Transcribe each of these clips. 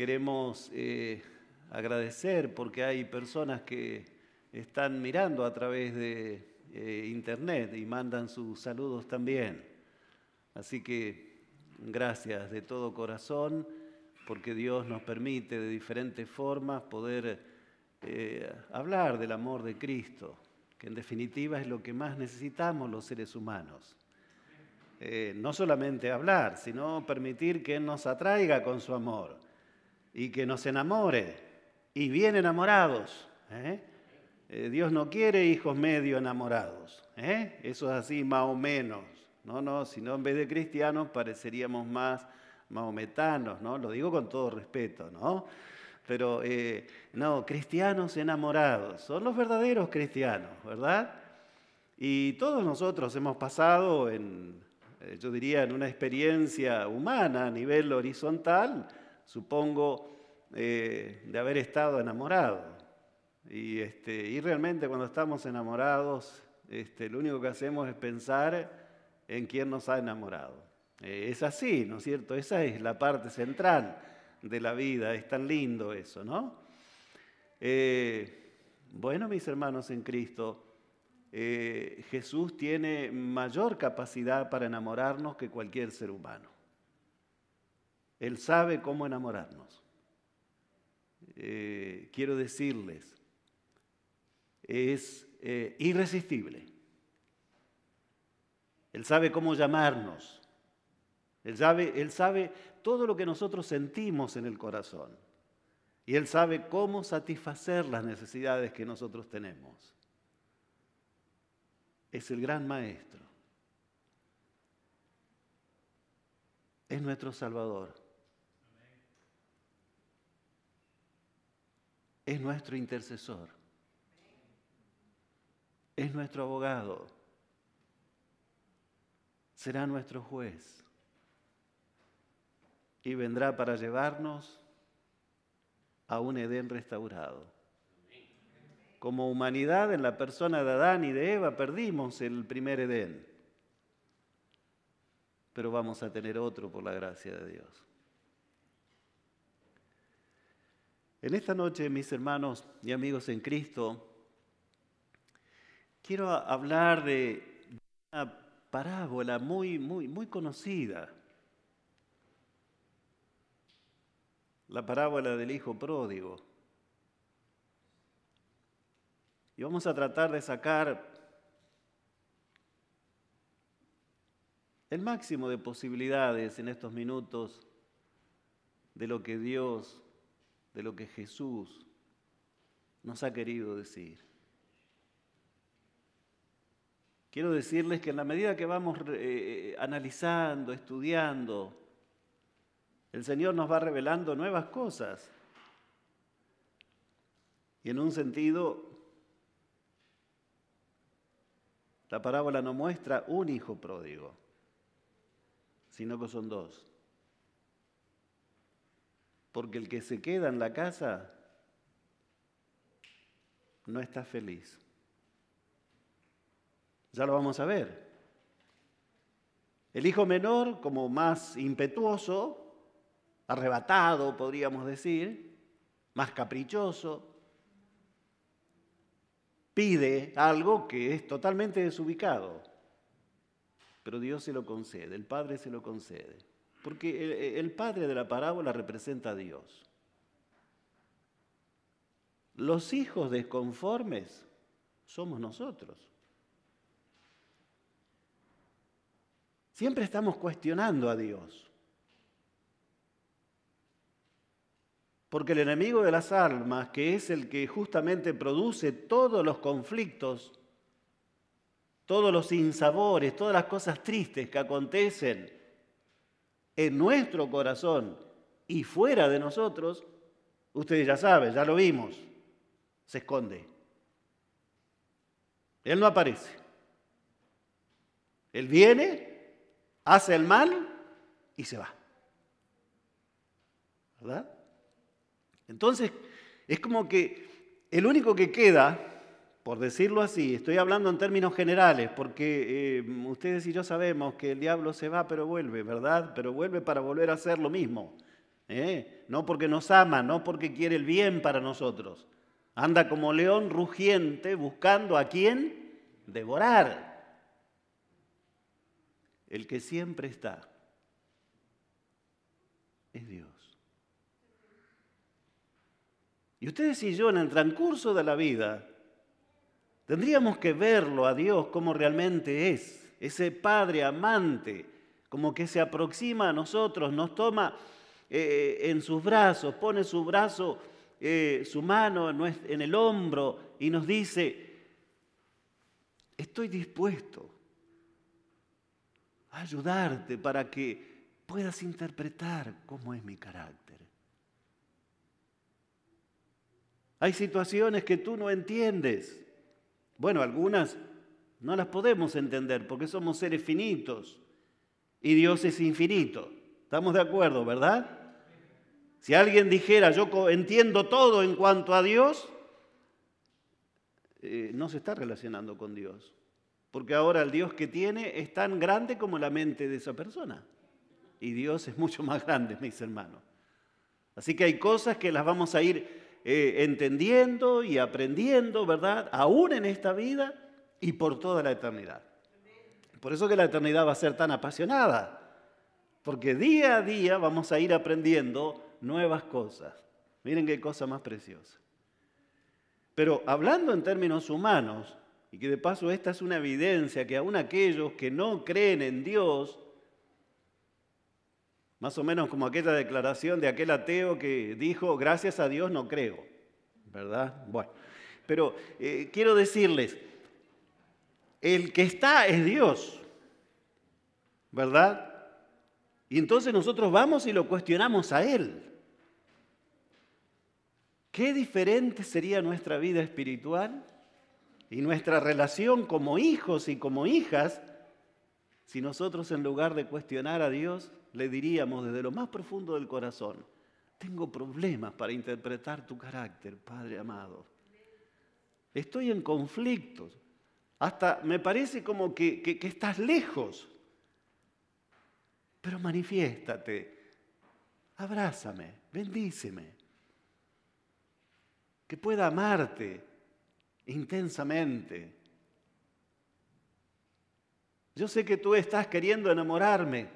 queremos eh, agradecer porque hay personas que están mirando a través de eh, internet y mandan sus saludos también. Así que gracias de todo corazón porque Dios nos permite de diferentes formas poder eh, hablar del amor de Cristo, que en definitiva es lo que más necesitamos los seres humanos. no solamente hablar, sino permitir que Él nos atraiga con su amor y que nos enamore, y bien enamorados. ¿eh? Eh, Dios no quiere hijos medio enamorados. ¿eh? Eso es así, más o menos. No, no, sino en vez de cristianos pareceríamos más maometanos, ¿no? Lo digo con todo respeto, ¿no? Pero no, cristianos enamorados, son los verdaderos cristianos, ¿verdad? Y todos nosotros hemos pasado en, yo diría, en una experiencia humana a nivel horizontal, supongo, eh, de haber estado enamorado. Este, y, realmente cuando estamos enamorados, este, lo único que hacemos es pensar en quién nos ha enamorado. Eh, es así, ¿no es cierto? Esa es la parte central de la vida, es tan lindo eso, ¿no? Eh, bueno, mis hermanos en Cristo, Jesús tiene mayor capacidad para enamorarnos que cualquier ser humano. Él sabe cómo enamorarnos. Eh, quiero decirles, es eh, irresistible. Él sabe cómo llamarnos. Él sabe, él sabe todo lo que nosotros sentimos en el corazón. Y Él sabe cómo satisfacer las necesidades que nosotros tenemos. Es el gran maestro. Es nuestro Salvador. es nuestro intercesor, es nuestro abogado, será nuestro juez y vendrá para llevarnos a un Edén restaurado. Como humanidad en la persona de Adán y de Eva perdimos el primer Edén, pero vamos a tener otro por la gracia de Dios. En esta noche, mis hermanos y amigos en Cristo, quiero hablar de una parábola muy, muy, muy conocida. La parábola del hijo pródigo. Y vamos a tratar de sacar el máximo de posibilidades en estos minutos de lo que Dios de lo que Jesús nos ha querido decir. Quiero decirles que en la medida que vamos eh, eh, analizando, estudiando, el Señor nos va revelando nuevas cosas. Y en un sentido, la parábola no muestra un hijo pródigo, sino que son dos. Porque el que se queda en la casa no está feliz. Ya lo vamos a ver. El hijo menor, como más impetuoso, arrebatado, podríamos decir, más caprichoso, pide algo que es totalmente desubicado, pero Dios se lo concede, el Padre se lo concede. Porque el, padre de la parábola representa a Dios. Los hijos desconformes somos nosotros. Siempre estamos cuestionando a Dios. Porque el enemigo de las almas, que es el que justamente produce todos los conflictos, todos los insabores, todas las cosas tristes que acontecen en nuestro corazón y fuera de nosotros, ustedes ya saben, ya lo vimos, se esconde. Él no aparece. Él viene, hace el mal y se va. ¿Verdad? Entonces, es como que el único que queda por decirlo así, estoy hablando en términos generales, porque eh, ustedes y yo sabemos que el diablo se va pero vuelve, ¿verdad? Pero vuelve para volver a hacer lo mismo. ¿eh? No porque nos ama, no porque quiere el bien para nosotros. Anda como león rugiente buscando a quién devorar. El que siempre está es Dios. Y ustedes y yo en el transcurso de la vida Tendríamos que verlo a Dios como realmente es, ese Padre amante, como que se aproxima a nosotros, nos toma eh, en sus brazos, pone su brazo, eh, su mano en el hombro y nos dice, estoy dispuesto a ayudarte para que puedas interpretar cómo es mi carácter. Hay situaciones que tú no entiendes. Bueno, algunas no las podemos entender porque somos seres finitos y Dios es infinito. ¿Estamos de acuerdo, verdad? Si alguien dijera, yo entiendo todo en cuanto a Dios, eh, no se está relacionando con Dios. Porque ahora el Dios que tiene es tan grande como la mente de esa persona. Y Dios es mucho más grande, mis hermanos. Así que hay cosas que las vamos a ir eh, entendiendo y aprendiendo, ¿verdad? Aún en esta vida y por toda la eternidad. Por eso que la eternidad va a ser tan apasionada, porque día a día vamos a ir aprendiendo nuevas cosas. Miren qué cosa más preciosa. Pero hablando en términos humanos, y que de paso esta es una evidencia que aún aquellos que no creen en Dios, más o menos como aquella declaración de aquel ateo que dijo, gracias a Dios no creo, ¿verdad? Bueno, pero eh, quiero decirles, el que está es Dios, ¿verdad? Y entonces nosotros vamos y lo cuestionamos a Él. ¿Qué diferente sería nuestra vida espiritual y nuestra relación como hijos y como hijas si nosotros en lugar de cuestionar a Dios, le diríamos desde lo más profundo del corazón, tengo problemas para interpretar tu carácter, Padre amado. Estoy en conflictos. Hasta me parece como que, que estás lejos. Pero manifiéstate. Abrázame, bendíceme. Que pueda amarte intensamente yo sé que tú estás queriendo enamorarme,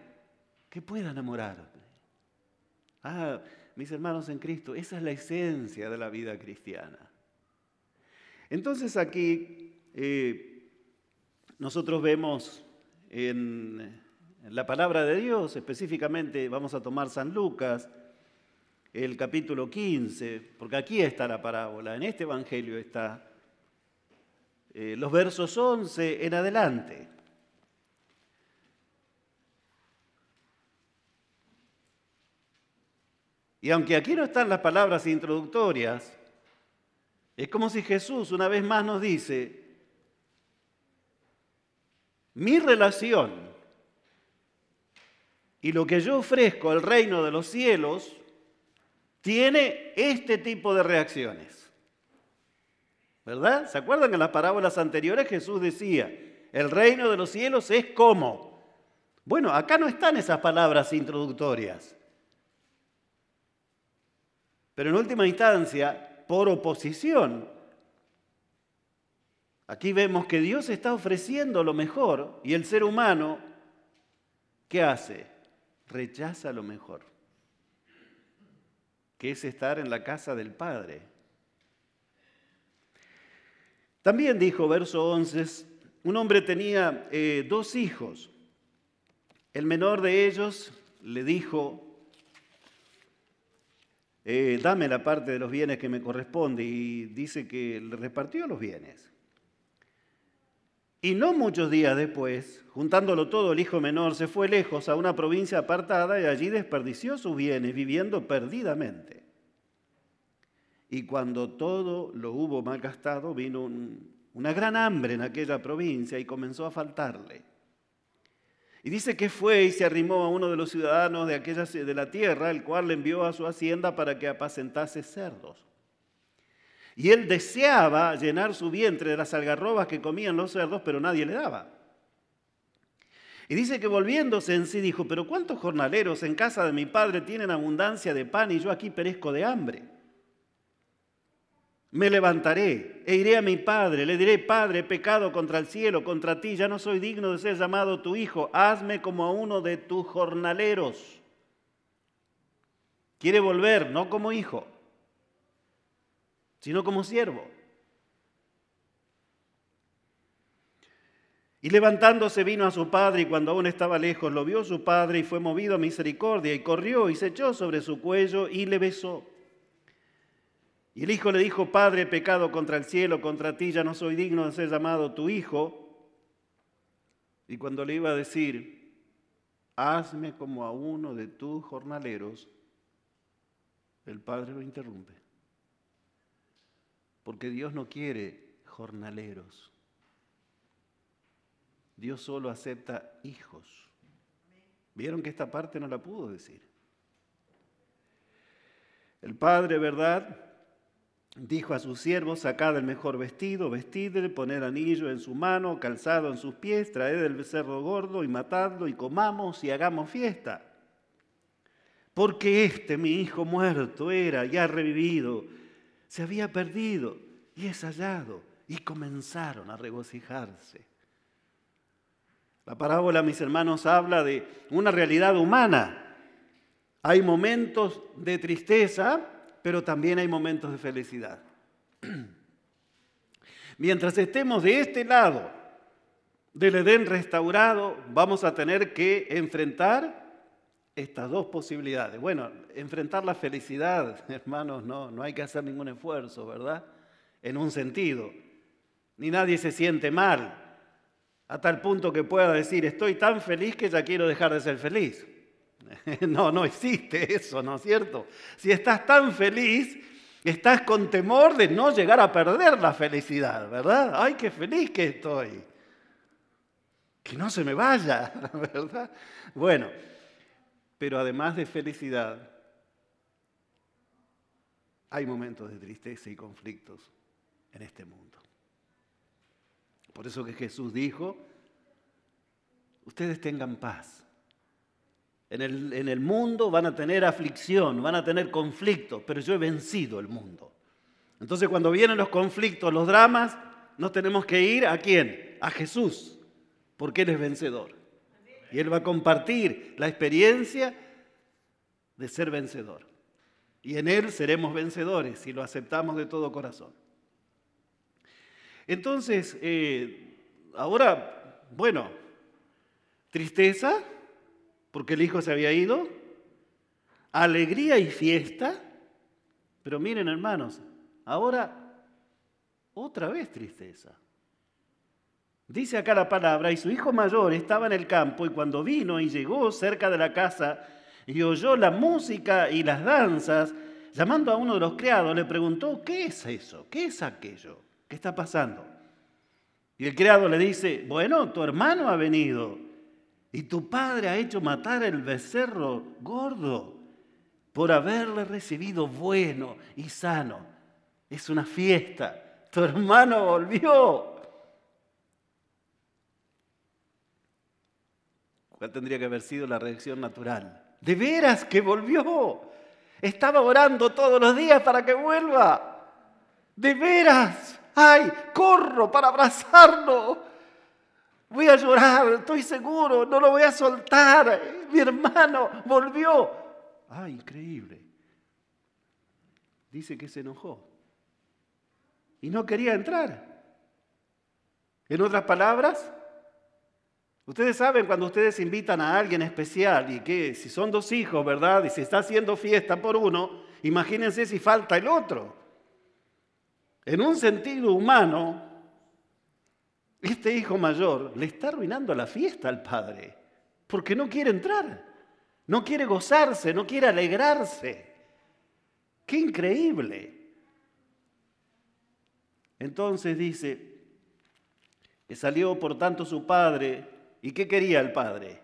¿Qué pueda enamorarme. Ah, mis hermanos en Cristo, esa es la esencia de la vida cristiana. Entonces aquí eh, nosotros vemos en la palabra de Dios, específicamente vamos a tomar San Lucas, el capítulo 15, porque aquí está la parábola, en este Evangelio está eh, los versos 11 en adelante. Y aunque aquí no están las palabras introductorias, es como si Jesús una vez más nos dice, mi relación y lo que yo ofrezco al reino de los cielos tiene este tipo de reacciones. ¿Verdad? ¿Se acuerdan que en las parábolas anteriores Jesús decía, el reino de los cielos es como? Bueno, acá no están esas palabras introductorias. Pero en última instancia, por oposición, aquí vemos que Dios está ofreciendo lo mejor y el ser humano, ¿qué hace? Rechaza lo mejor, que es estar en la casa del Padre. También dijo, verso 11, un hombre tenía eh, dos hijos. El menor de ellos le dijo, eh, dame la parte de los bienes que me corresponde. Y dice que le repartió los bienes. Y no muchos días después, juntándolo todo, el hijo menor se fue lejos a una provincia apartada y allí desperdició sus bienes, viviendo perdidamente. Y cuando todo lo hubo malgastado, vino una gran hambre en aquella provincia y comenzó a faltarle. Y dice que fue y se arrimó a uno de los ciudadanos de, aquella, de la tierra, el cual le envió a su hacienda para que apacentase cerdos. Y él deseaba llenar su vientre de las algarrobas que comían los cerdos, pero nadie le daba. Y dice que volviéndose en sí dijo, pero ¿cuántos jornaleros en casa de mi padre tienen abundancia de pan y yo aquí perezco de hambre? Me levantaré e iré a mi padre, le diré, Padre, pecado contra el cielo, contra ti, ya no soy digno de ser llamado tu hijo, hazme como a uno de tus jornaleros. Quiere volver, no como hijo, sino como siervo. Y levantándose vino a su padre y cuando aún estaba lejos lo vio su padre y fue movido a misericordia y corrió y se echó sobre su cuello y le besó. Y el hijo le dijo, Padre, he pecado contra el cielo, contra ti, ya no soy digno de ser llamado tu hijo. Y cuando le iba a decir, hazme como a uno de tus jornaleros, el padre lo interrumpe. Porque Dios no quiere jornaleros. Dios solo acepta hijos. Vieron que esta parte no la pudo decir. El padre, ¿verdad? Dijo a sus siervos, sacad el mejor vestido, vestidle, poned anillo en su mano, calzado en sus pies, traed el becerro gordo y matadlo y comamos y hagamos fiesta. Porque este mi hijo muerto era ya revivido, se había perdido y es hallado. Y comenzaron a regocijarse. La parábola, mis hermanos, habla de una realidad humana. Hay momentos de tristeza, pero también hay momentos de felicidad. Mientras estemos de este lado del Edén restaurado, vamos a tener que enfrentar estas dos posibilidades. Bueno, enfrentar la felicidad, hermanos, no, no hay que hacer ningún esfuerzo, ¿verdad? En un sentido. Ni nadie se siente mal, a tal punto que pueda decir, estoy tan feliz que ya quiero dejar de ser feliz. No, no existe eso, ¿no es cierto? Si estás tan feliz, estás con temor de no llegar a perder la felicidad, ¿verdad? Ay, qué feliz que estoy. Que no se me vaya, ¿verdad? Bueno, pero además de felicidad, hay momentos de tristeza y conflictos en este mundo. Por eso que Jesús dijo, ustedes tengan paz en el, mundo van a tener aflicción, van a tener conflictos, pero yo he vencido el mundo. Entonces cuando vienen los conflictos, los dramas, nos tenemos que ir a quién? A Jesús, porque Él es vencedor. Y Él va a compartir la experiencia de ser vencedor. Y en Él seremos vencedores si lo aceptamos de todo corazón. Entonces, eh, ahora, bueno, tristeza, porque el hijo se había ido. Alegría y fiesta. Pero miren, hermanos, ahora otra vez tristeza. Dice acá la palabra, y su hijo mayor estaba en el campo y cuando vino y llegó cerca de la casa y oyó la música y las danzas, llamando a uno de los criados, le preguntó, ¿qué es eso? ¿Qué es aquello? ¿Qué está pasando? Y el criado le dice, bueno, tu hermano ha venido y tu padre ha hecho matar el becerro gordo por haberle recibido bueno y sano. Es una fiesta. Tu hermano volvió. ¿Cuál tendría que haber sido la reacción natural? De veras que volvió. Estaba orando todos los días para que vuelva. De veras. ¡Ay! Corro para abrazarlo. Voy a llorar, estoy seguro, no lo voy a soltar. Mi hermano volvió. Ah, increíble. Dice que se enojó y no quería entrar. En otras palabras, ustedes saben cuando ustedes invitan a alguien especial y que si son dos hijos, ¿verdad? Y se está haciendo fiesta por uno, imagínense si falta el otro. En un sentido humano, este hijo mayor le está arruinando la fiesta al padre, porque no quiere entrar, no quiere gozarse, no quiere alegrarse. ¡Qué increíble! Entonces dice, le salió por tanto su padre, ¿y qué quería el padre?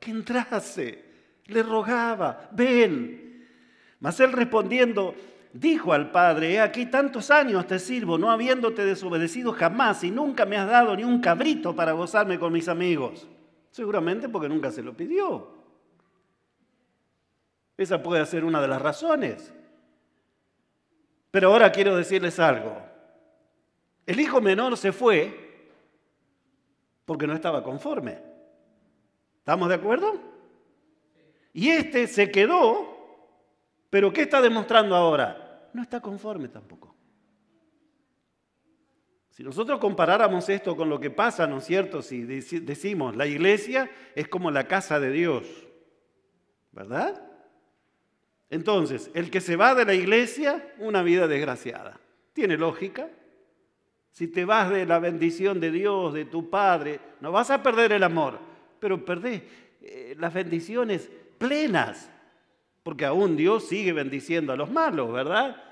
Que entrase, le rogaba, ven. Mas él respondiendo, dijo al padre, he aquí tantos años te sirvo, no habiéndote desobedecido jamás y nunca me has dado ni un cabrito para gozarme con mis amigos. Seguramente porque nunca se lo pidió. Esa puede ser una de las razones. Pero ahora quiero decirles algo. El hijo menor se fue porque no estaba conforme. ¿Estamos de acuerdo? Y este se quedó, pero ¿qué está demostrando ahora? no está conforme tampoco. Si nosotros comparáramos esto con lo que pasa, ¿no es cierto? Si decimos, la iglesia es como la casa de Dios, ¿verdad? Entonces, el que se va de la iglesia, una vida desgraciada. ¿Tiene lógica? Si te vas de la bendición de Dios, de tu Padre, no vas a perder el amor, pero perdés eh, las bendiciones plenas porque aún Dios sigue bendiciendo a los malos, ¿verdad?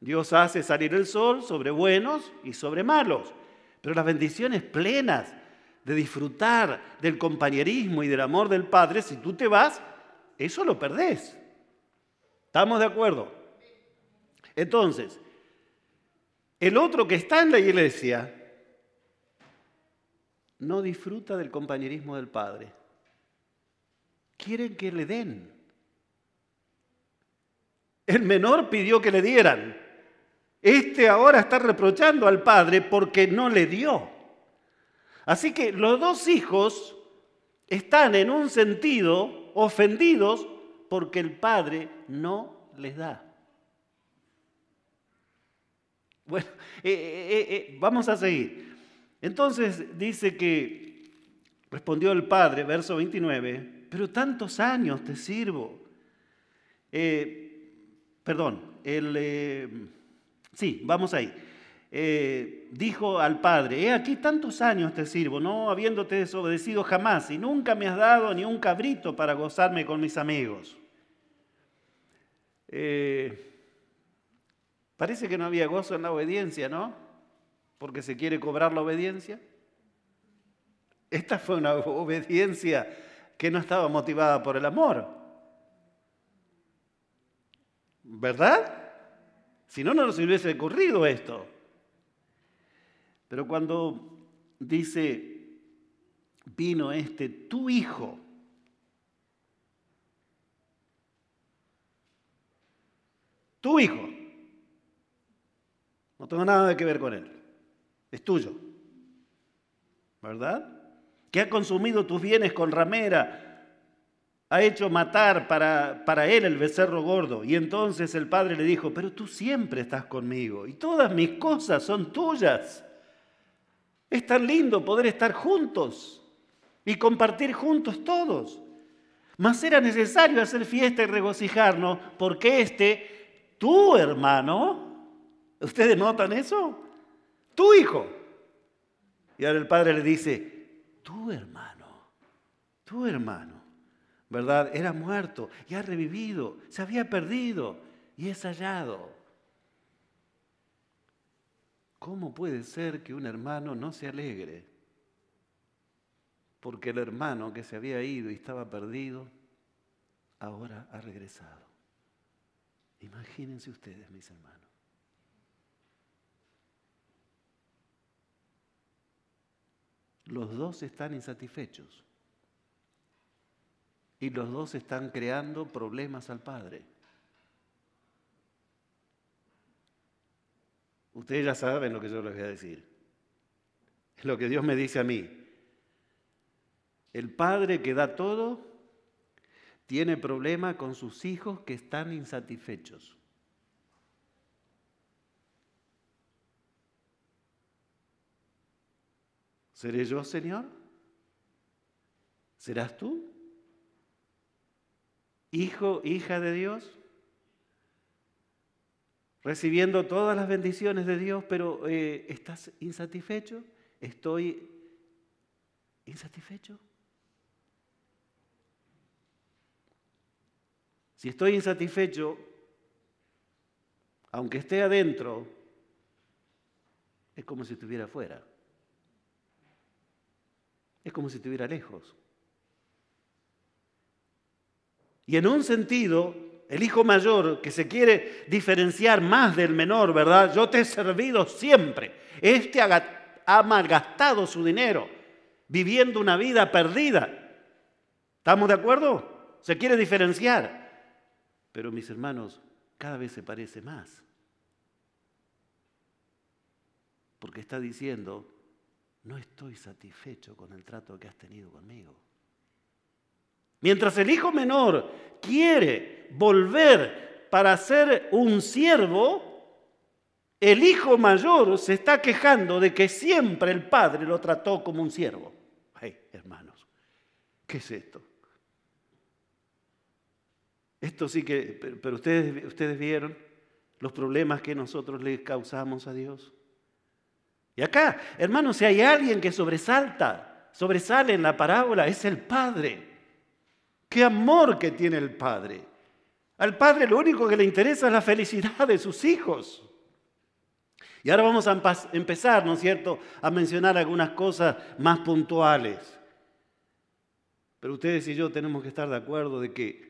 Dios hace salir el sol sobre buenos y sobre malos. Pero las bendiciones plenas de disfrutar del compañerismo y del amor del Padre, si tú te vas, eso lo perdés. ¿Estamos de acuerdo? Entonces, el otro que está en la iglesia no disfruta del compañerismo del Padre. Quieren que le den. El menor pidió que le dieran. Este ahora está reprochando al padre porque no le dio. Así que los dos hijos están en un sentido ofendidos porque el padre no les da. Bueno, eh, eh, eh, vamos a seguir. Entonces dice que respondió el padre, verso 29, pero tantos años te sirvo perdón, eh, sí, vamos ahí. Eh, dijo al padre, he aquí tantos años te sirvo, no habiéndote desobedecido jamás, y nunca me has dado ni un cabrito para gozarme con mis amigos. Eh, parece que no había gozo en la obediencia, ¿no? Porque se quiere cobrar la obediencia. Esta fue una obediencia que no estaba motivada por el amor. ¿Verdad? Si no, no nos hubiese ocurrido esto. Pero cuando dice, vino este tu hijo, tu hijo, no tengo nada que ver con él, es tuyo, ¿verdad? Que ha consumido tus bienes con ramera, ha hecho matar para, él el becerro gordo. Y entonces el padre le dijo, pero tú siempre estás conmigo y todas mis cosas son tuyas. Es tan lindo poder estar juntos y compartir juntos todos. Mas era necesario hacer fiesta y regocijarnos porque este, tu hermano, ¿ustedes notan eso? Tu hijo. Y ahora el padre le dice, tu hermano, tu hermano ¿verdad? Era muerto y ha revivido, se había perdido y es hallado. ¿Cómo puede ser que un hermano no se alegre? Porque el hermano que se había ido y estaba perdido, ahora ha regresado. Imagínense ustedes, mis hermanos. Los dos están insatisfechos y los dos están creando problemas al padre. Ustedes ya saben lo que yo les voy a decir. Es lo que Dios me dice a mí. El padre que da todo tiene problema con sus hijos que están insatisfechos. ¿Seré yo, Señor? ¿Serás tú? hijo, hija de Dios, recibiendo todas las bendiciones de Dios, pero eh, ¿estás insatisfecho? ¿Estoy insatisfecho? Si estoy insatisfecho, aunque esté adentro, es como si estuviera afuera. Es como si estuviera lejos. Y en un sentido, el hijo mayor que se quiere diferenciar más del menor, ¿verdad? Yo te he servido siempre. Este ha malgastado su dinero viviendo una vida perdida. ¿Estamos de acuerdo? Se quiere diferenciar. Pero mis hermanos, cada vez se parece más. Porque está diciendo, no estoy satisfecho con el trato que has tenido conmigo. Mientras el hijo menor quiere volver para ser un siervo, el hijo mayor se está quejando de que siempre el padre lo trató como un siervo. Ay, hermanos, ¿qué es esto? Esto sí que, pero ustedes, ustedes vieron los problemas que nosotros le causamos a Dios. Y acá, hermanos, si hay alguien que sobresalta, sobresale en la parábola, es el Padre. Qué amor que tiene el padre. Al padre lo único que le interesa es la felicidad de sus hijos. Y ahora vamos a empezar, ¿no es cierto?, a mencionar algunas cosas más puntuales. Pero ustedes y yo tenemos que estar de acuerdo de que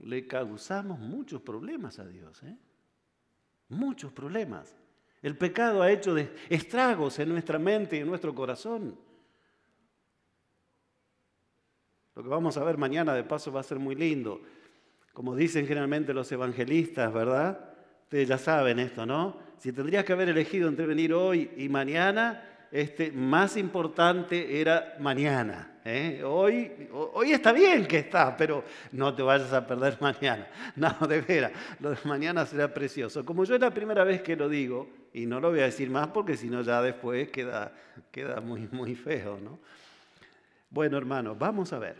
le causamos muchos problemas a Dios, ¿eh? Muchos problemas. El pecado ha hecho estragos en nuestra mente y en nuestro corazón. Lo que vamos a ver mañana de paso va a ser muy lindo. Como dicen generalmente los evangelistas, ¿verdad? Ustedes ya saben esto, ¿no? Si tendrías que haber elegido entre venir hoy y mañana, este, más importante era mañana. ¿eh? Hoy, hoy está bien que está, pero no te vayas a perder mañana. No, de veras, lo de mañana será precioso. Como yo es la primera vez que lo digo, y no lo voy a decir más porque si no ya después queda, queda muy, muy feo, ¿no? Bueno, hermano, vamos a ver.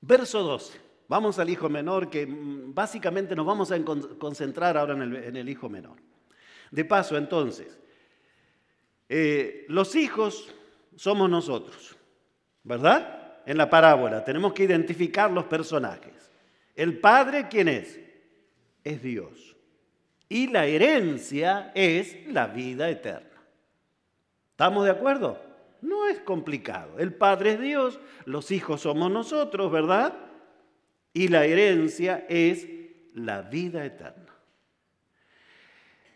Verso 12, Vamos al hijo menor, que mm, básicamente nos vamos a concentrar ahora en el, hijo menor. De paso, entonces, eh, los hijos somos nosotros, ¿verdad? En la parábola tenemos que identificar los personajes. El padre, ¿quién es? Es Dios. Y la herencia es la vida eterna. ¿Estamos de acuerdo? No es complicado. El Padre es Dios, los hijos somos nosotros, ¿verdad? Y la herencia es la vida eterna.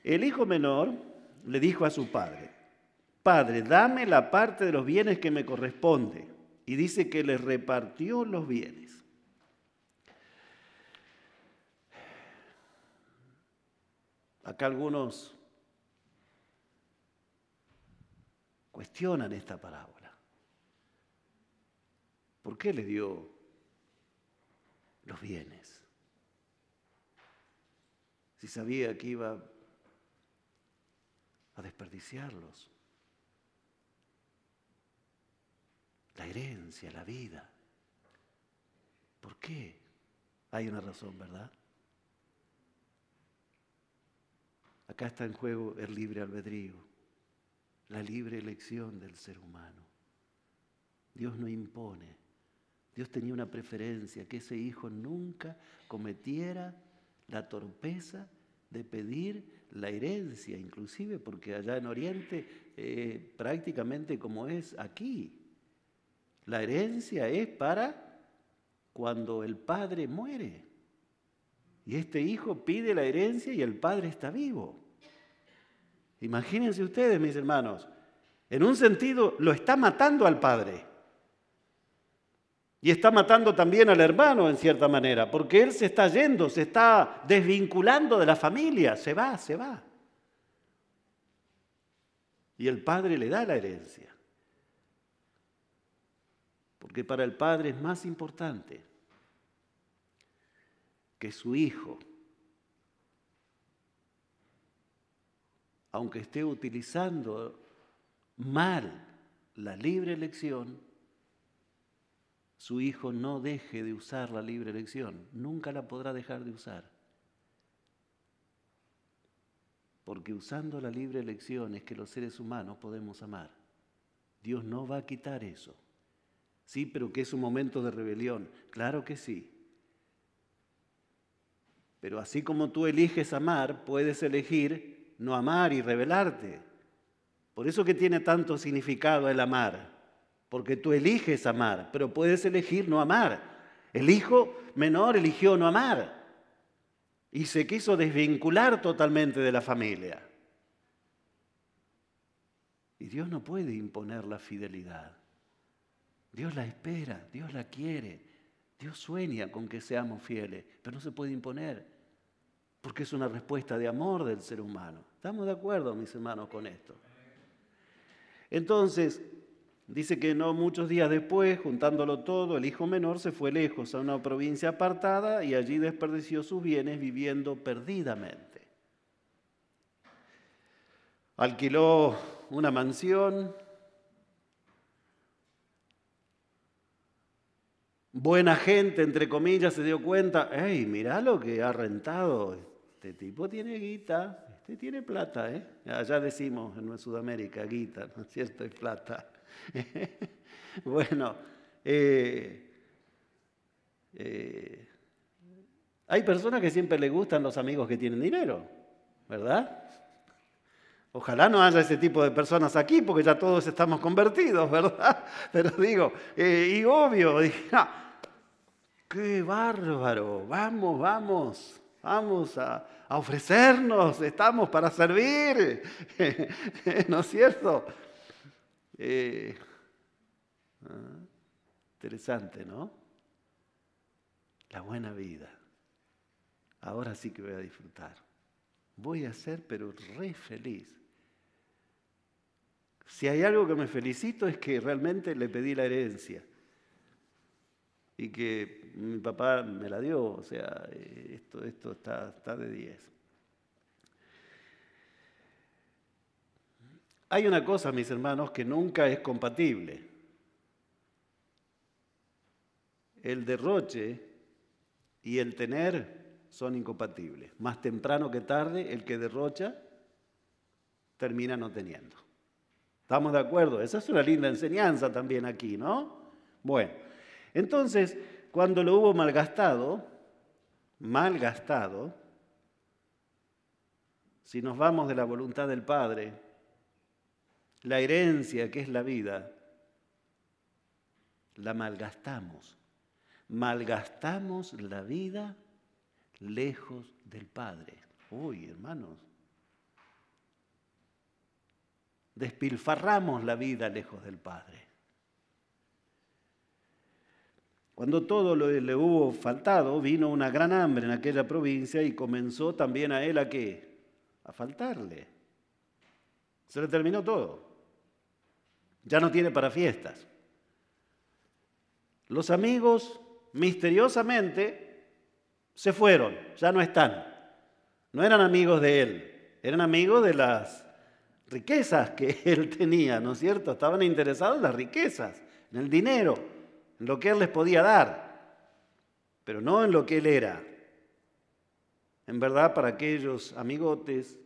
El hijo menor le dijo a su padre, Padre, dame la parte de los bienes que me corresponde. Y dice que le repartió los bienes. Acá algunos cuestionan esta parábola. ¿Por qué le dio los bienes? Si sabía que iba a desperdiciarlos. La herencia, la vida. ¿Por qué? Hay una razón, ¿verdad? Acá está en juego el libre albedrío la libre elección del ser humano. Dios no impone. Dios tenía una preferencia, que ese hijo nunca cometiera la torpeza de pedir la herencia, inclusive porque allá en Oriente eh, prácticamente como es aquí. La herencia es para cuando el padre muere. Y este hijo pide la herencia y el padre está vivo. Imagínense ustedes, mis hermanos, en un sentido lo está matando al padre. Y está matando también al hermano en cierta manera, porque él se está yendo, se está desvinculando de la familia, se va, se va. Y el padre le da la herencia. Porque para el padre es más importante que su hijo aunque esté utilizando mal la libre elección, su hijo no deje de usar la libre elección, nunca la podrá dejar de usar. Porque usando la libre elección es que los seres humanos podemos amar. Dios no va a quitar eso. Sí, pero que es un momento de rebelión. Claro que sí. Pero así como tú eliges amar, puedes elegir no amar y revelarte, Por eso que tiene tanto significado el amar, porque tú eliges amar, pero puedes elegir no amar. El hijo menor eligió no amar y se quiso desvincular totalmente de la familia. Y Dios no puede imponer la fidelidad. Dios la espera, Dios la quiere, Dios sueña con que seamos fieles, pero no se puede imponer porque es una respuesta de amor del ser humano. ¿Estamos de acuerdo, mis hermanos, con esto? Entonces, dice que no muchos días después, juntándolo todo, el hijo menor se fue lejos a una provincia apartada y allí desperdició sus bienes viviendo perdidamente. Alquiló una mansión, buena gente, entre comillas, se dio cuenta, hey, mirá lo que ha rentado este tipo tiene guita, este tiene plata, ¿eh? Allá decimos en Sudamérica, guita, ¿no es cierto? es plata. bueno, eh, eh, hay personas que siempre les gustan los amigos que tienen dinero, ¿verdad? Ojalá no haya ese tipo de personas aquí, porque ya todos estamos convertidos, ¿verdad? Pero digo, eh, y obvio, dije, ah, qué bárbaro, vamos, vamos. Vamos a, ofrecernos, estamos para servir, ¿no es cierto? Eh, ah, interesante, ¿no? La buena vida. Ahora sí que voy a disfrutar. Voy a ser, pero re feliz. Si hay algo que me felicito es que realmente le pedí la herencia y que mi papá me la dio, o sea, eh, esto, esto está, está de 10. Hay una cosa, mis hermanos, que nunca es compatible. El derroche y el tener son incompatibles. Más temprano que tarde, el que derrocha termina no teniendo. ¿Estamos de acuerdo? Esa es una linda enseñanza también aquí, ¿no? Bueno, entonces, cuando lo hubo malgastado, malgastado, si nos vamos de la voluntad del Padre, la herencia que es la vida, la malgastamos. Malgastamos la vida lejos del Padre. Uy, hermanos. Despilfarramos la vida lejos del Padre. Cuando todo le hubo faltado, vino una gran hambre en aquella provincia y comenzó también a él a qué? A faltarle. Se le terminó todo. Ya no tiene para fiestas. Los amigos misteriosamente se fueron, ya no están. No eran amigos de él, eran amigos de las riquezas que él tenía, ¿no es cierto? Estaban interesados en las riquezas, en el dinero en lo que Él les podía dar, pero no en lo que Él era. En verdad, para aquellos amigotes,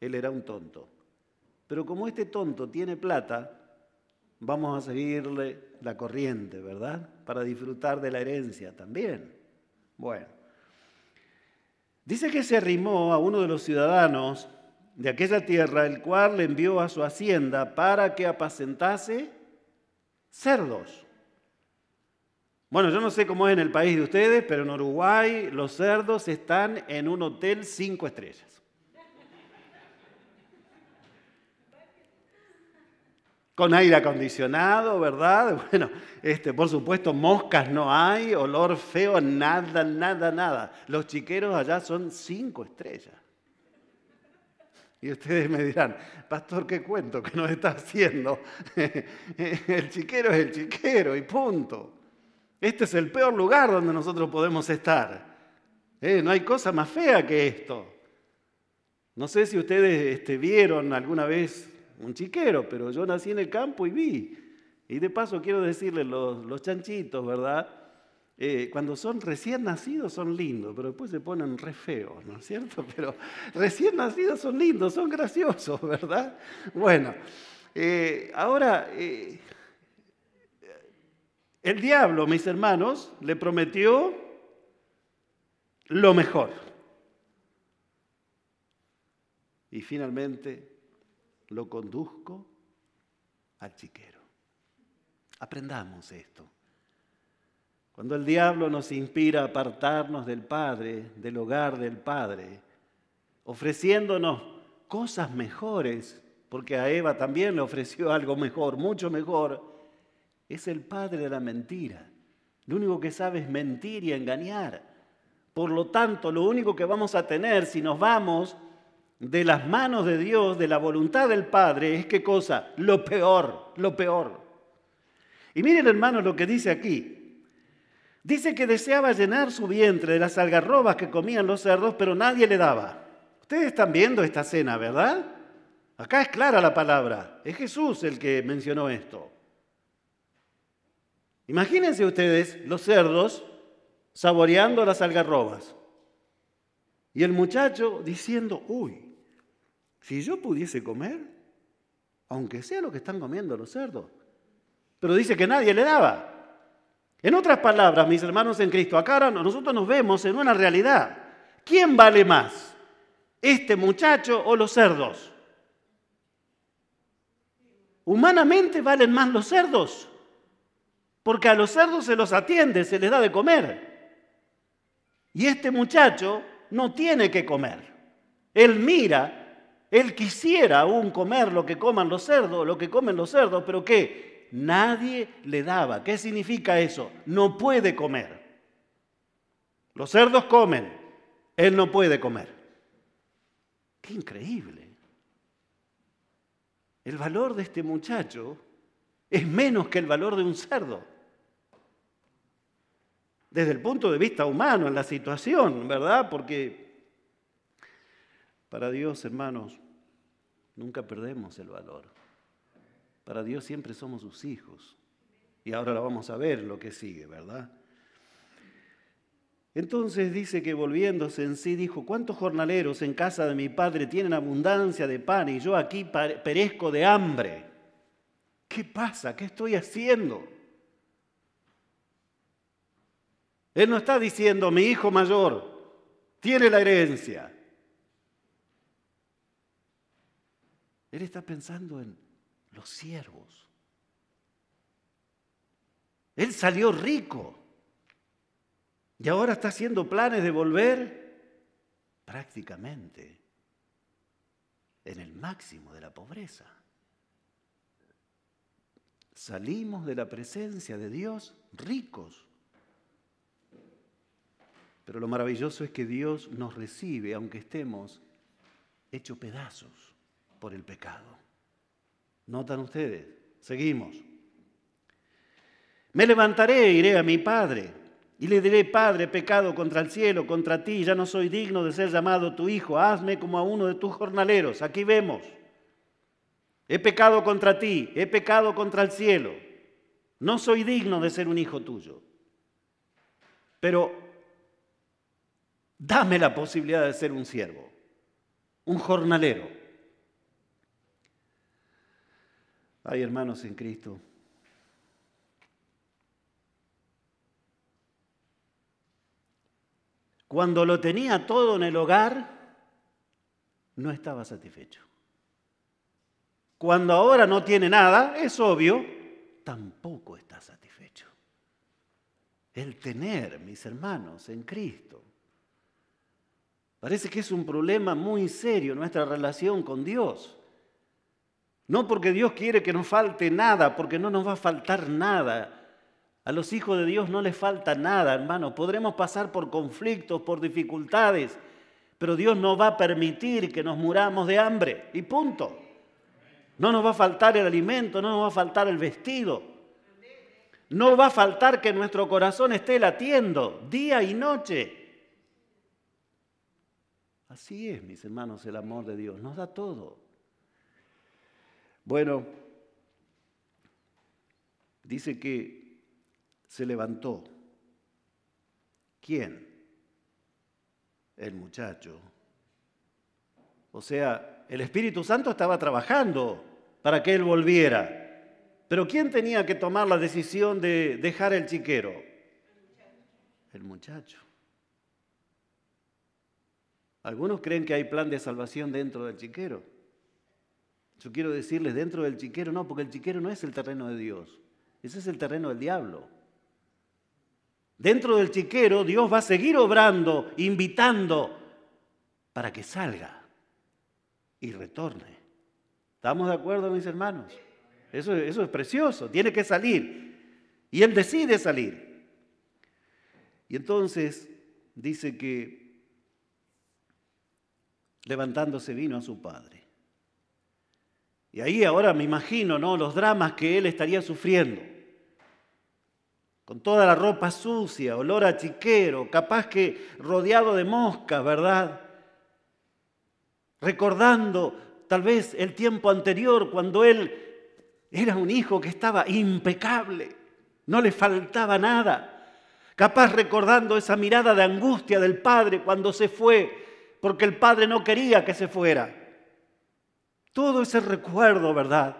Él era un tonto. Pero como este tonto tiene plata, vamos a seguirle la corriente, ¿verdad? Para disfrutar de la herencia también. Bueno, dice que se arrimó a uno de los ciudadanos de aquella tierra, el cual le envió a su hacienda para que apacentase cerdos. Bueno, yo no sé cómo es en el país de ustedes, pero en Uruguay los cerdos están en un hotel cinco estrellas. Con aire acondicionado, ¿verdad? Bueno, este, por supuesto, moscas no hay, olor feo, nada, nada, nada. Los chiqueros allá son cinco estrellas. Y ustedes me dirán, pastor, ¿qué cuento que nos está haciendo? el chiquero es el chiquero y punto. Este es el peor lugar donde nosotros podemos estar. Eh, no hay cosa más fea que esto. No sé si ustedes este, vieron alguna vez un chiquero, pero yo nací en el campo y vi. Y de paso quiero decirles, los, chanchitos, ¿verdad? Eh, cuando son recién nacidos son lindos, pero después se ponen re feos, ¿no es cierto? Pero recién nacidos son lindos, son graciosos, ¿verdad? Bueno, eh, ahora el diablo, mis hermanos, le prometió lo mejor. Y finalmente lo conduzco al chiquero. Aprendamos esto. Cuando el diablo nos inspira a apartarnos del Padre, del hogar del Padre, ofreciéndonos cosas mejores, porque a Eva también le ofreció algo mejor, mucho mejor, es el padre de la mentira. Lo único que sabe es mentir y engañar. Por lo tanto, lo único que vamos a tener si nos vamos de las manos de Dios, de la voluntad del Padre, es qué cosa? Lo peor, lo peor. Y miren hermanos lo que dice aquí. Dice que deseaba llenar su vientre de las algarrobas que comían los cerdos, pero nadie le daba. Ustedes están viendo esta cena, ¿verdad? Acá es clara la palabra. Es Jesús el que mencionó esto. Imagínense ustedes los cerdos saboreando las algarrobas. Y el muchacho diciendo, uy, si yo pudiese comer, aunque sea lo que están comiendo los cerdos. Pero dice que nadie le daba. En otras palabras, mis hermanos en Cristo, acá nosotros nos vemos en una realidad. ¿Quién vale más? ¿Este muchacho o los cerdos? Humanamente valen más los cerdos porque a los cerdos se los atiende, se les da de comer. Y este muchacho no tiene que comer. Él mira, él quisiera aún comer lo que coman los cerdos, lo que comen los cerdos, pero ¿qué? Nadie le daba. ¿Qué significa eso? No puede comer. Los cerdos comen, él no puede comer. Qué increíble. El valor de este muchacho es menos que el valor de un cerdo desde el punto de vista humano en la situación, ¿verdad? Porque para Dios, hermanos, nunca perdemos el valor. Para Dios siempre somos sus hijos. Y ahora lo vamos a ver lo que sigue, ¿verdad? Entonces dice que volviéndose en sí dijo, ¿cuántos jornaleros en casa de mi padre tienen abundancia de pan y yo aquí perezco de hambre? ¿Qué pasa? ¿Qué estoy haciendo? Él no está diciendo, mi hijo mayor tiene la herencia. Él está pensando en los siervos. Él salió rico y ahora está haciendo planes de volver prácticamente en el máximo de la pobreza. Salimos de la presencia de Dios ricos pero lo maravilloso es que Dios nos recibe, aunque estemos hechos pedazos por el pecado. ¿Notan ustedes? Seguimos. Me levantaré e iré a mi Padre y le diré, Padre, pecado contra el cielo, contra ti, ya no soy digno de ser llamado tu hijo, hazme como a uno de tus jornaleros. Aquí vemos. He pecado contra ti, he pecado contra el cielo. No soy digno de ser un hijo tuyo. Pero Dame la posibilidad de ser un siervo, un jornalero. Hay hermanos en Cristo. Cuando lo tenía todo en el hogar, no estaba satisfecho. Cuando ahora no tiene nada, es obvio, tampoco está satisfecho. El tener, mis hermanos, en Cristo Parece que es un problema muy serio nuestra relación con Dios. No porque Dios quiere que nos falte nada, porque no nos va a faltar nada. A los hijos de Dios no les falta nada, hermano. Podremos pasar por conflictos, por dificultades, pero Dios no va a permitir que nos muramos de hambre. Y punto. No nos va a faltar el alimento, no nos va a faltar el vestido. No va a faltar que nuestro corazón esté latiendo día y noche. Así es, mis hermanos, el amor de Dios. Nos da todo. Bueno, dice que se levantó. ¿Quién? El muchacho. O sea, el Espíritu Santo estaba trabajando para que él volviera. Pero ¿quién tenía que tomar la decisión de dejar el chiquero? El muchacho. Algunos creen que hay plan de salvación dentro del chiquero. Yo quiero decirles, dentro del chiquero no, porque el chiquero no es el terreno de Dios. Ese es el terreno del diablo. Dentro del chiquero Dios va a seguir obrando, invitando para que salga y retorne. ¿Estamos de acuerdo, mis hermanos? Eso, eso es precioso, tiene que salir. Y Él decide salir. Y entonces dice que levantándose vino a su padre. Y ahí ahora me imagino, ¿no? Los dramas que él estaría sufriendo. Con toda la ropa sucia, olor a chiquero, capaz que rodeado de moscas, ¿verdad? Recordando tal vez el tiempo anterior cuando él era un hijo que estaba impecable, no le faltaba nada. Capaz recordando esa mirada de angustia del padre cuando se fue porque el padre no quería que se fuera. Todo ese recuerdo, ¿verdad?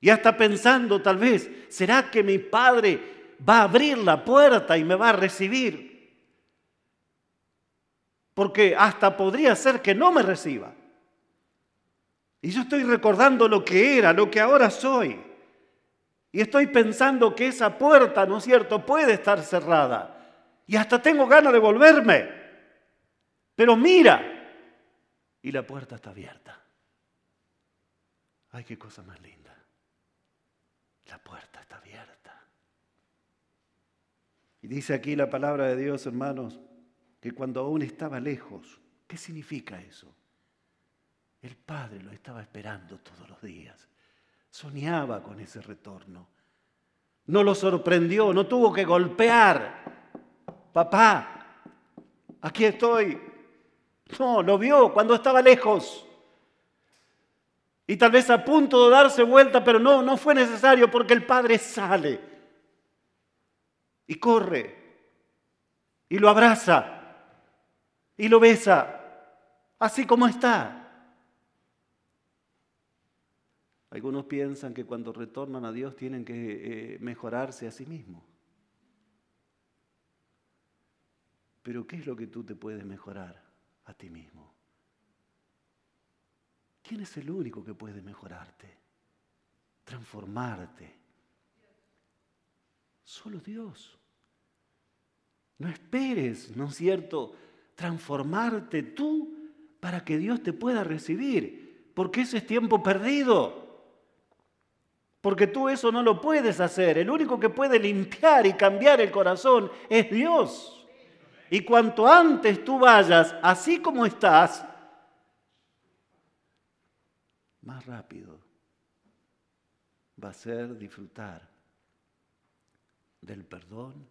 Y hasta pensando tal vez, ¿será que mi padre va a abrir la puerta y me va a recibir? Porque hasta podría ser que no me reciba. Y yo estoy recordando lo que era, lo que ahora soy. Y estoy pensando que esa puerta, ¿no es cierto?, puede estar cerrada. Y hasta tengo ganas de volverme. Pero mira, y la puerta está abierta. Ay, qué cosa más linda. La puerta está abierta. Y dice aquí la palabra de Dios, hermanos, que cuando aún estaba lejos, ¿qué significa eso? El Padre lo estaba esperando todos los días. Soñaba con ese retorno. No lo sorprendió, no tuvo que golpear. Papá, aquí estoy, no, lo vio cuando estaba lejos. Y tal vez a punto de darse vuelta, pero no, no fue necesario porque el Padre sale y corre y lo abraza y lo besa, así como está. Algunos piensan que cuando retornan a Dios tienen que eh, mejorarse a sí mismos. Pero ¿qué es lo que tú te puedes mejorar? a ti mismo? ¿Quién es el único que puede mejorarte, transformarte? Solo Dios. No esperes, ¿no es cierto?, transformarte tú para que Dios te pueda recibir, porque ese es tiempo perdido. Porque tú eso no lo puedes hacer. El único que puede limpiar y cambiar el corazón es Dios. Y cuanto antes tú vayas, así como estás, más rápido va a ser disfrutar del perdón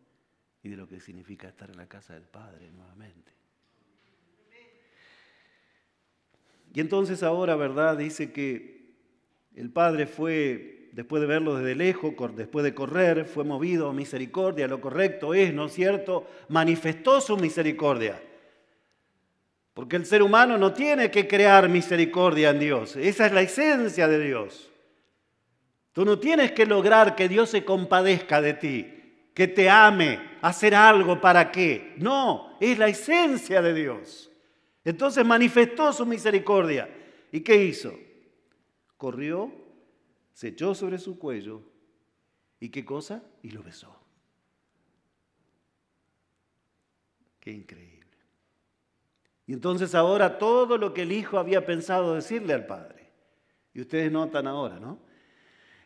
y de lo que significa estar en la casa del Padre nuevamente. Y entonces ahora, ¿verdad? Dice que el Padre fue después de verlo desde lejos, después de correr, fue movido a misericordia, lo correcto es, ¿no es cierto? Manifestó su misericordia. Porque el ser humano no tiene que crear misericordia en Dios, esa es la esencia de Dios. Tú no tienes que lograr que Dios se compadezca de ti, que te ame, hacer algo para qué. No, es la esencia de Dios. Entonces manifestó su misericordia. ¿Y qué hizo? Corrió se echó sobre su cuello y qué cosa, y lo besó. Qué increíble. Y entonces ahora todo lo que el hijo había pensado decirle al padre, y ustedes notan ahora, ¿no?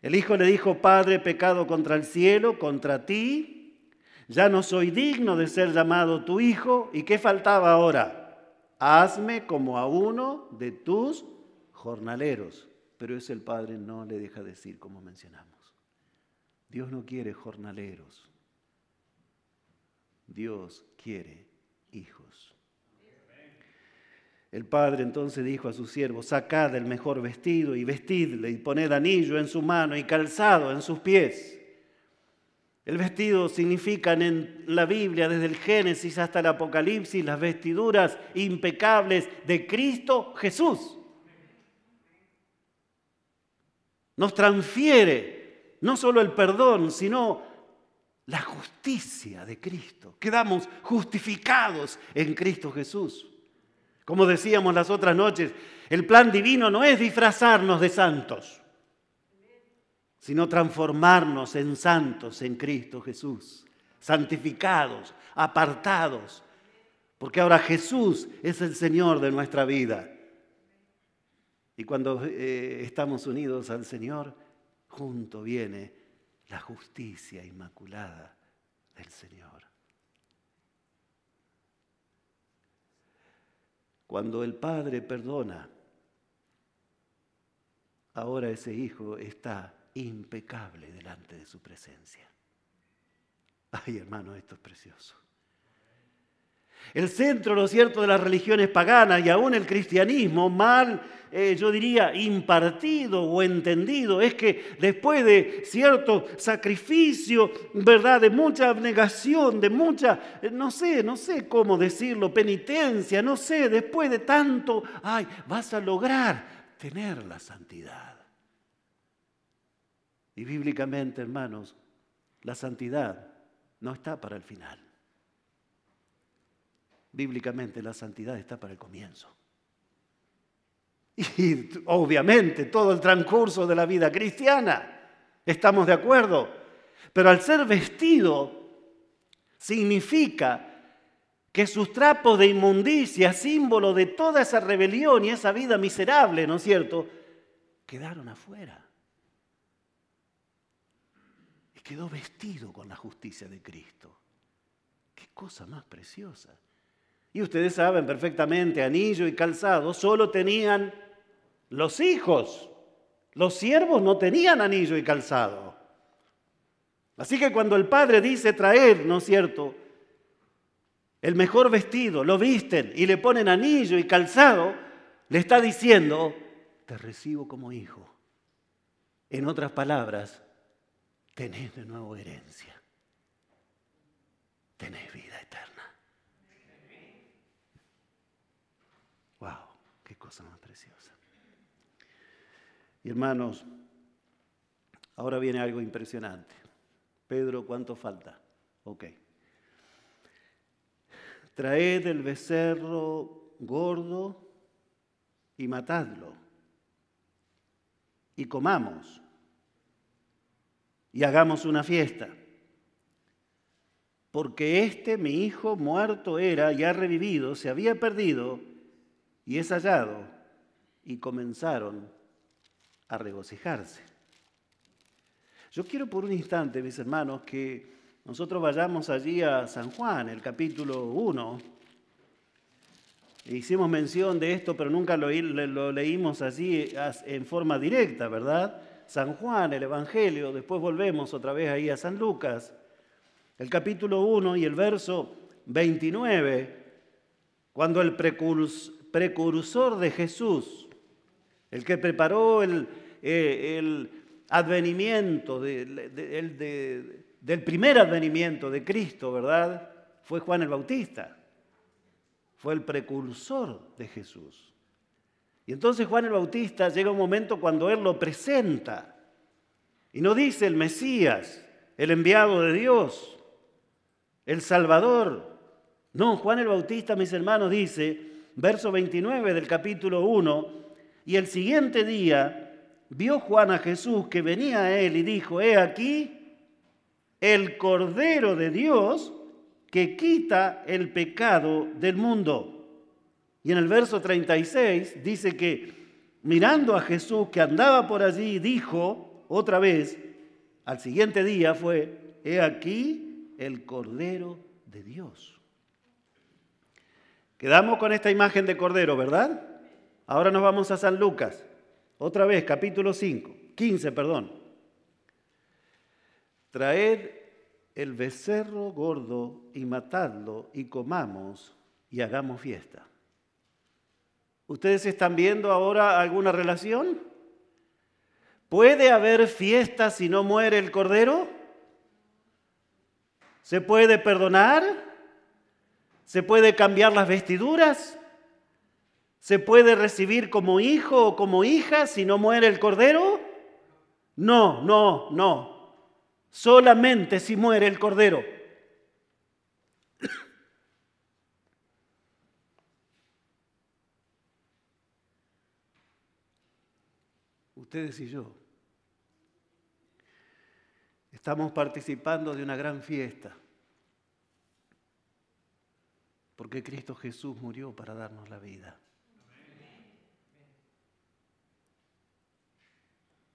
El hijo le dijo, Padre, pecado contra el cielo, contra ti, ya no soy digno de ser llamado tu hijo, ¿y qué faltaba ahora? Hazme como a uno de tus jornaleros. Pero eso el Padre no le deja decir, como mencionamos. Dios no quiere jornaleros. Dios quiere hijos. El padre entonces dijo a sus siervos, sacad el mejor vestido y vestidle y poned anillo en su mano y calzado en sus pies. El vestido significa en la Biblia, desde el Génesis hasta el Apocalipsis, las vestiduras impecables de Cristo Jesús. Nos transfiere no solo el perdón, sino la justicia de Cristo. Quedamos justificados en Cristo Jesús. Como decíamos las otras noches, el plan divino no es disfrazarnos de santos, sino transformarnos en santos en Cristo Jesús, santificados, apartados, porque ahora Jesús es el Señor de nuestra vida. Y cuando eh, estamos unidos al Señor, junto viene la justicia inmaculada del Señor. Cuando el Padre perdona, ahora ese hijo está impecable delante de su presencia. Ay, hermano, esto es precioso. El centro, lo cierto?, de las religiones paganas y aún el cristianismo mal, eh, yo diría, impartido o entendido, es que después de cierto sacrificio, ¿verdad?, de mucha abnegación, de mucha, eh, no sé, no sé cómo decirlo, penitencia, no sé, después de tanto, ay, vas a lograr tener la santidad. Y bíblicamente, hermanos, la santidad no está para el final. Bíblicamente la santidad está para el comienzo. Y obviamente todo el transcurso de la vida cristiana, estamos de acuerdo. Pero al ser vestido significa que sus trapos de inmundicia, símbolo de toda esa rebelión y esa vida miserable, ¿no es cierto?, quedaron afuera. Y quedó vestido con la justicia de Cristo. Qué cosa más preciosa. Y ustedes saben perfectamente, anillo y calzado solo tenían los hijos. Los siervos no tenían anillo y calzado. Así que cuando el padre dice traer, ¿no es cierto? El mejor vestido, lo visten y le ponen anillo y calzado, le está diciendo, te recibo como hijo. En otras palabras, tenés de nuevo herencia. Tenés vida. Wow, qué cosa más preciosa. Y hermanos, ahora viene algo impresionante. Pedro, ¿cuánto falta? Ok. Traed el becerro gordo y matadlo. Y comamos. Y hagamos una fiesta. Porque este mi hijo muerto era, ya revivido, se había perdido y es hallado, y comenzaron a regocijarse. Yo quiero por un instante, mis hermanos, que nosotros vayamos allí a San Juan, el capítulo 1. E hicimos mención de esto, pero nunca lo, leímos allí en forma directa, ¿verdad? San Juan, el Evangelio, después volvemos otra vez ahí a San Lucas, el capítulo 1 y el verso 29, cuando el precursor, precursor de Jesús, el que preparó el, eh, advenimiento, del primer advenimiento de Cristo, ¿verdad? Fue Juan el Bautista, fue el precursor de Jesús. Y entonces Juan el Bautista llega un momento cuando él lo presenta y no dice el Mesías, el enviado de Dios, el Salvador. No, Juan el Bautista, mis hermanos, dice, verso 29 del capítulo 1, y el siguiente día vio Juan a Jesús que venía a él y dijo, he aquí el Cordero de Dios que quita el pecado del mundo. Y en el verso 36 dice que mirando a Jesús que andaba por allí, dijo otra vez, al siguiente día fue, he aquí el Cordero de Dios. Quedamos con esta imagen de cordero, ¿verdad? Ahora nos vamos a San Lucas. Otra vez, capítulo 5, 15, perdón. Traed el becerro gordo y matadlo y comamos y hagamos fiesta. ¿Ustedes están viendo ahora alguna relación? ¿Puede haber fiesta si no muere el cordero? ¿Se puede perdonar? ¿Se puede cambiar las vestiduras? ¿Se puede recibir como hijo o como hija si no muere el cordero? No, no, no. Solamente si muere el cordero. Ustedes y yo estamos participando de una gran fiesta porque Cristo Jesús murió para darnos la vida.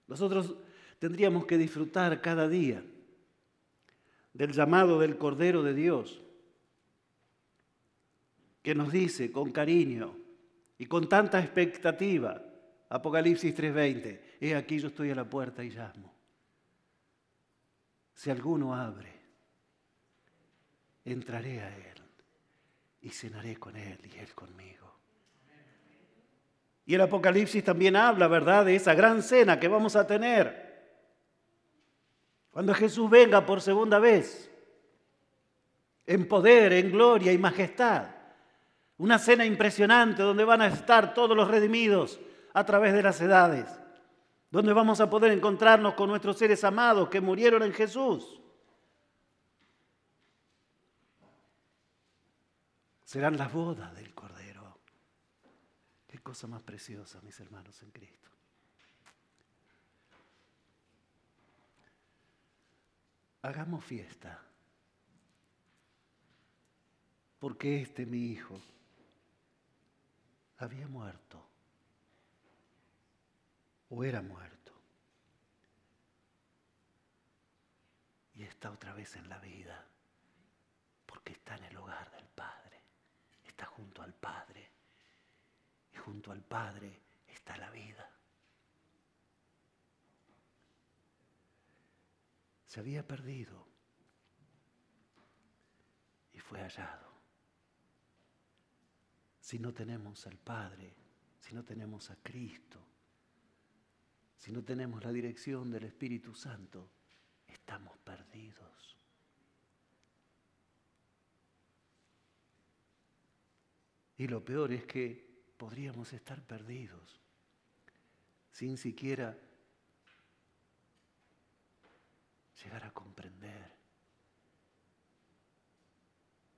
Nosotros tendríamos que disfrutar cada día del llamado del Cordero de Dios, que nos dice con cariño y con tanta expectativa, Apocalipsis 3:20, he aquí yo estoy a la puerta y llamo. Si alguno abre, entraré a él y cenaré con Él y Él conmigo. Y el Apocalipsis también habla, ¿verdad?, de esa gran cena que vamos a tener cuando Jesús venga por segunda vez, en poder, en gloria y majestad. Una cena impresionante donde van a estar todos los redimidos a través de las edades, donde vamos a poder encontrarnos con nuestros seres amados que murieron en Jesús serán las bodas del Cordero. Qué cosa más preciosa, mis hermanos en Cristo. Hagamos fiesta, porque este mi hijo había muerto o era muerto y está otra vez en la vida porque está en el hogar del Padre está junto al Padre. Y junto al Padre está la vida. Se había perdido y fue hallado. Si no tenemos al Padre, si no tenemos a Cristo, si no tenemos la dirección del Espíritu Santo, estamos perdidos. Y lo peor es que podríamos estar perdidos, sin siquiera llegar a comprender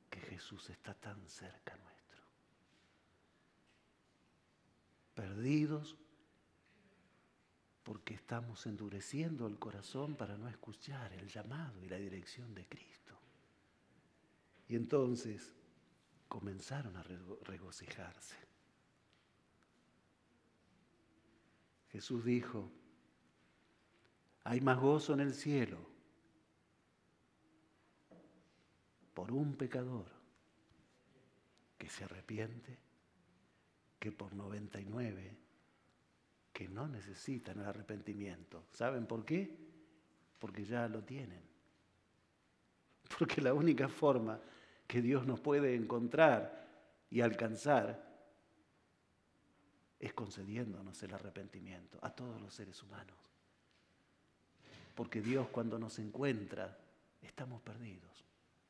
que Jesús está tan cerca nuestro. Perdidos porque estamos endureciendo el corazón para no escuchar el llamado y la dirección de Cristo. Y entonces, comenzaron a regocijarse. Jesús dijo, hay más gozo en el cielo por un pecador que se arrepiente que por 99 que no necesitan el arrepentimiento. ¿Saben por qué? Porque ya lo tienen. Porque la única forma que Dios nos puede encontrar y alcanzar es concediéndonos el arrepentimiento a todos los seres humanos. Porque Dios cuando nos encuentra, estamos perdidos.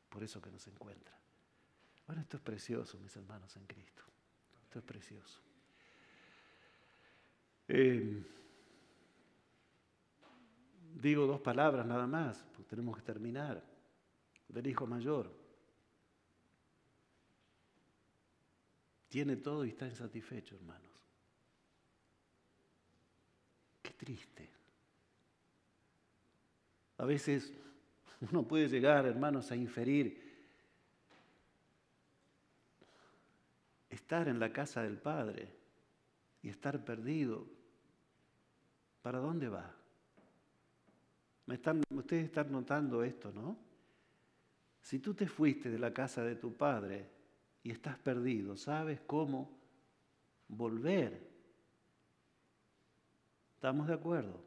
Por eso que nos encuentra. Bueno, esto es precioso, mis hermanos en Cristo. Esto es precioso. Eh, digo dos palabras nada más, porque tenemos que terminar. Del hijo mayor. Tiene todo y está insatisfecho, hermanos. Qué triste. A veces uno puede llegar, hermanos, a inferir. Estar en la casa del Padre y estar perdido, ¿para dónde va? Me están, ustedes están notando esto, ¿no? Si tú te fuiste de la casa de tu Padre y estás perdido, sabes cómo volver. ¿Estamos de acuerdo?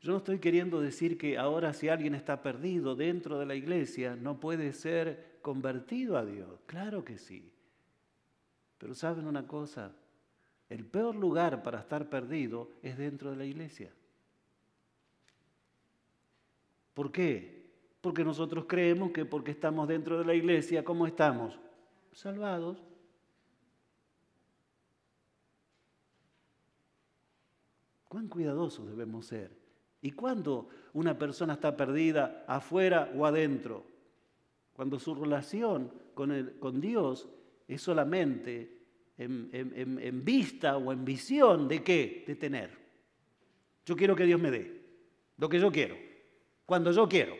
Yo no estoy queriendo decir que ahora si alguien está perdido dentro de la iglesia no puede ser convertido a Dios. Claro que sí. Pero saben una cosa, el peor lugar para estar perdido es dentro de la iglesia. ¿Por qué? Porque nosotros creemos que porque estamos dentro de la iglesia, ¿cómo estamos? salvados, cuán cuidadosos debemos ser. ¿Y cuándo una persona está perdida afuera o adentro? Cuando su relación con, el, con Dios es solamente en, en, vista o en visión de qué? De tener. Yo quiero que Dios me dé lo que yo quiero, cuando yo quiero.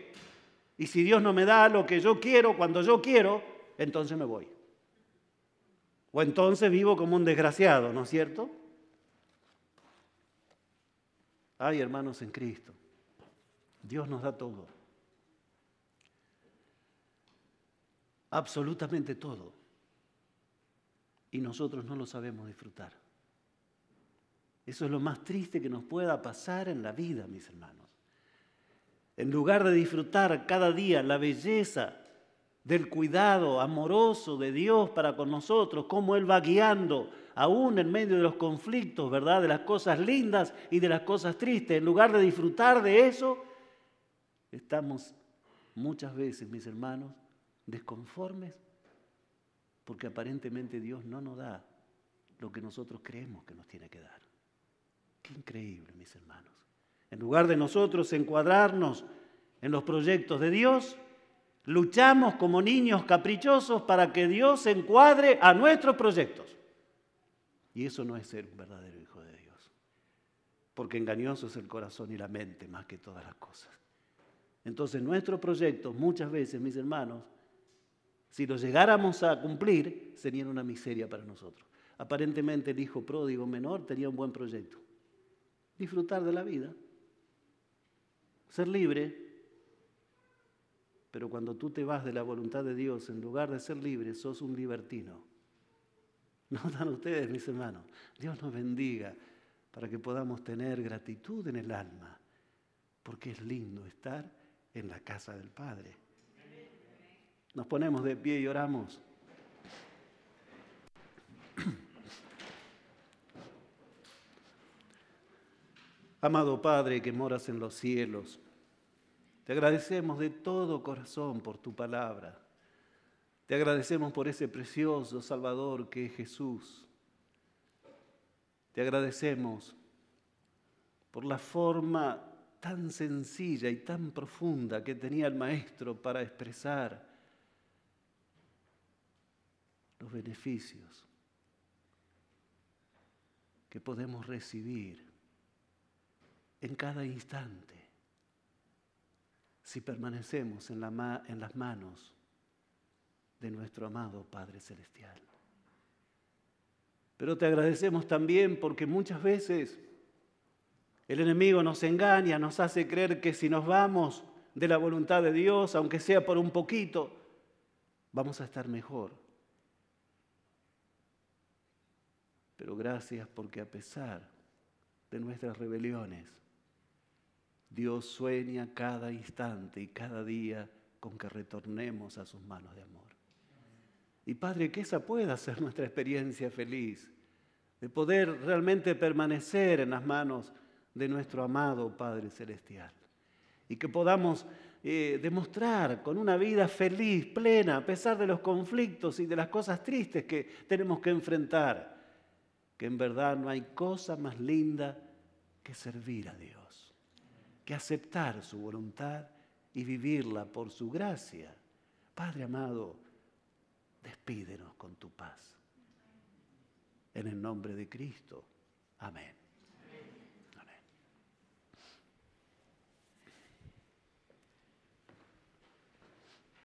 Y si Dios no me da lo que yo quiero, cuando yo quiero, entonces me voy. O entonces vivo como un desgraciado, ¿no es cierto? Ay, hermanos en Cristo, Dios nos da todo. Absolutamente todo. Y nosotros no lo sabemos disfrutar. Eso es lo más triste que nos pueda pasar en la vida, mis hermanos. En lugar de disfrutar cada día la belleza del cuidado amoroso de Dios para con nosotros, cómo Él va guiando aún en medio de los conflictos, ¿verdad? De las cosas lindas y de las cosas tristes. En lugar de disfrutar de eso, estamos muchas veces, mis hermanos, desconformes porque aparentemente Dios no nos da lo que nosotros creemos que nos tiene que dar. Qué increíble, mis hermanos. En lugar de nosotros encuadrarnos en los proyectos de Dios, Luchamos como niños caprichosos para que Dios encuadre a nuestros proyectos. Y eso no es ser un verdadero hijo de Dios. Porque engañoso es el corazón y la mente más que todas las cosas. Entonces nuestros proyectos muchas veces, mis hermanos, si los llegáramos a cumplir, serían una miseria para nosotros. Aparentemente el hijo pródigo menor tenía un buen proyecto. Disfrutar de la vida, ser libre, pero cuando tú te vas de la voluntad de Dios, en lugar de ser libre, sos un libertino. ¿No dan ustedes, mis hermanos. Dios nos bendiga para que podamos tener gratitud en el alma, porque es lindo estar en la casa del Padre. Nos ponemos de pie y oramos. Amado Padre que moras en los cielos, te agradecemos de todo corazón por tu palabra. Te agradecemos por ese precioso Salvador que es Jesús. Te agradecemos por la forma tan sencilla y tan profunda que tenía el Maestro para expresar los beneficios que podemos recibir en cada instante si permanecemos en, las manos de nuestro amado Padre Celestial. Pero te agradecemos también porque muchas veces el enemigo nos engaña, nos hace creer que si nos vamos de la voluntad de Dios, aunque sea por un poquito, vamos a estar mejor. Pero gracias porque a pesar de nuestras rebeliones, Dios sueña cada instante y cada día con que retornemos a sus manos de amor. Y Padre, que esa pueda ser nuestra experiencia feliz, de poder realmente permanecer en las manos de nuestro amado Padre Celestial. Y que podamos eh, demostrar con una vida feliz, plena, a pesar de los conflictos y de las cosas tristes que tenemos que enfrentar, que en verdad no hay cosa más linda que servir a Dios que aceptar su voluntad y vivirla por su gracia. Padre amado, despídenos con tu paz. En el nombre de Cristo. Amén.